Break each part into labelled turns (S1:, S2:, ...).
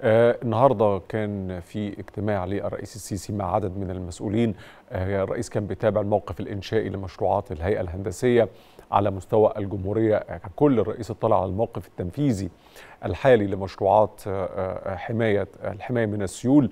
S1: آه، النهارده كان في اجتماع للرئيس السيسي مع عدد من المسؤولين آه، الرئيس كان بيتابع الموقف الانشائي لمشروعات الهيئه الهندسيه على مستوى الجمهوريه يعني كل الرئيس اطلع على الموقف التنفيذي الحالي لمشروعات آه، حمايه الحمايه من السيول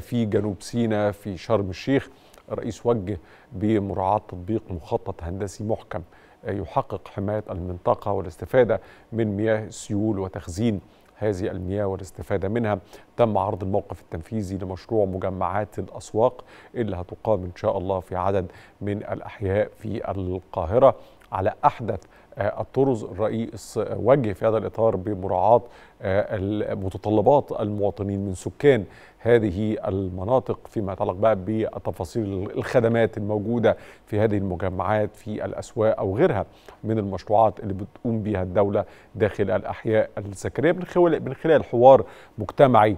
S1: في جنوب سيناء في شرم الشيخ الرئيس وجه بمراعاه تطبيق مخطط هندسي محكم يحقق حمايه المنطقه والاستفاده من مياه السيول وتخزين هذه المياه والاستفادة منها تم عرض الموقف التنفيذي لمشروع مجمعات الأسواق اللي هتقام إن شاء الله في عدد من الأحياء في القاهرة على أحدث آه، الطرز الرئيس آه، وجه في هذا الإطار بمراعاة آه، متطلبات المواطنين من سكان هذه المناطق فيما يتعلق بقى بالتفاصيل الخدمات الموجودة في هذه المجمعات في الأسواق أو غيرها من المشروعات اللي بتقوم بها الدولة داخل الأحياء السكنية من خلال حوار مجتمعي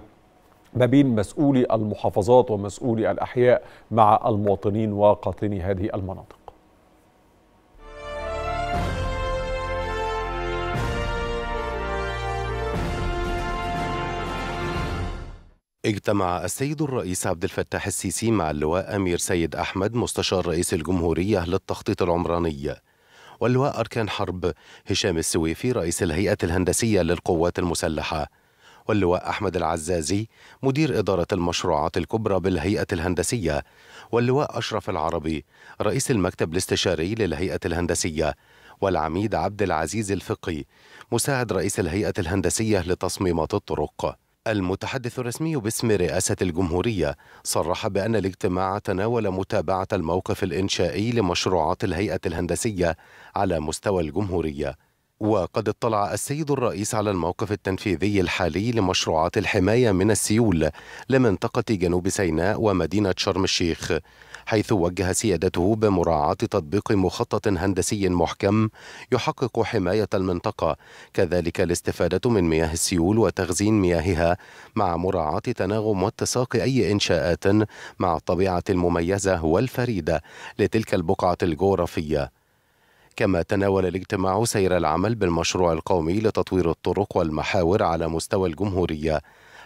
S1: ما بين مسؤولي المحافظات ومسؤولي الأحياء مع المواطنين وقاطني هذه المناطق
S2: اجتمع السيد الرئيس عبد الفتاح السيسي مع اللواء أمير سيد أحمد مستشار رئيس الجمهورية للتخطيط العمراني واللواء أركان حرب هشام السويفي رئيس الهيئة الهندسية للقوات المسلحة واللواء أحمد العزازي مدير إدارة المشروعات الكبرى بالهيئة الهندسية واللواء أشرف العربي رئيس المكتب الاستشاري للهيئة الهندسية والعميد عبد العزيز الفقي مساعد رئيس الهيئة الهندسية لتصميمات الطرق المتحدث الرسمي باسم رئاسة الجمهورية صرح بأن الاجتماع تناول متابعة الموقف الإنشائي لمشروعات الهيئة الهندسية على مستوى الجمهورية وقد اطلع السيد الرئيس على الموقف التنفيذي الحالي لمشروعات الحماية من السيول لمنطقة جنوب سيناء ومدينة شرم الشيخ حيث وجه سيادته بمراعاة تطبيق مخطط هندسي محكم يحقق حماية المنطقة كذلك الاستفادة من مياه السيول وتخزين مياهها مع مراعاة تناغم واتساق أي إنشاءات مع الطبيعة المميزة والفريدة لتلك البقعة الجغرافية كما تناول الاجتماع سير العمل بالمشروع القومي لتطوير الطرق والمحاور على مستوى الجمهورية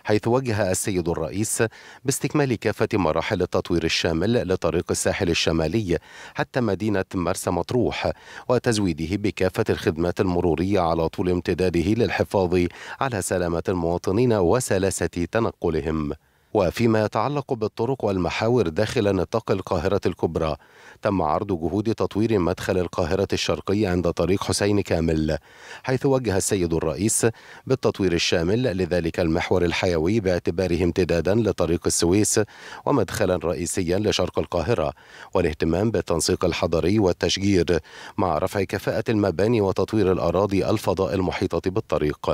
S2: حيث وجه السيد الرئيس باستكمال كافة مراحل التطوير الشامل لطريق الساحل الشمالي حتى مدينة مرسى مطروح وتزويده بكافة الخدمات المرورية على طول امتداده للحفاظ على سلامة المواطنين وسلاسة تنقلهم وفيما يتعلق بالطرق والمحاور داخل نطاق القاهرة الكبرى تم عرض جهود تطوير مدخل القاهرة الشرقي عند طريق حسين كامل حيث وجه السيد الرئيس بالتطوير الشامل لذلك المحور الحيوي باعتباره امتدادا لطريق السويس ومدخلا رئيسيا لشرق القاهرة والاهتمام بالتنسيق الحضري والتشجير مع رفع كفاءة المباني وتطوير الأراضي الفضاء المحيطة بالطريق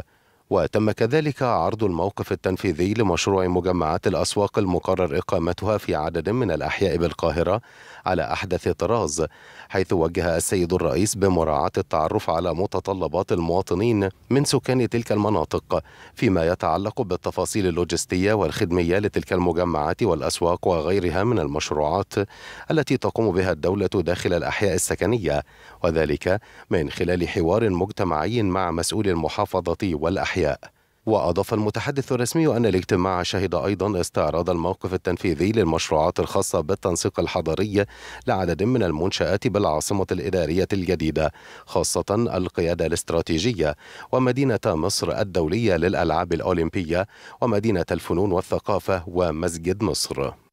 S2: وتم كذلك عرض الموقف التنفيذي لمشروع مجمعات الأسواق المقرر إقامتها في عدد من الأحياء بالقاهرة على أحدث طراز حيث وجه السيد الرئيس بمراعاة التعرف على متطلبات المواطنين من سكان تلك المناطق فيما يتعلق بالتفاصيل اللوجستية والخدمية لتلك المجمعات والأسواق وغيرها من المشروعات التي تقوم بها الدولة داخل الأحياء السكنية وذلك من خلال حوار مجتمعي مع مسؤول المحافظة والأحياء الإحياء وأضاف المتحدث الرسمي أن الاجتماع شهد أيضا استعراض الموقف التنفيذي للمشروعات الخاصة بالتنسيق الحضري لعدد من المنشآت بالعاصمة الإدارية الجديدة خاصة القيادة الاستراتيجية ومدينة مصر الدولية للألعاب الأولمبية ومدينة الفنون والثقافة ومسجد مصر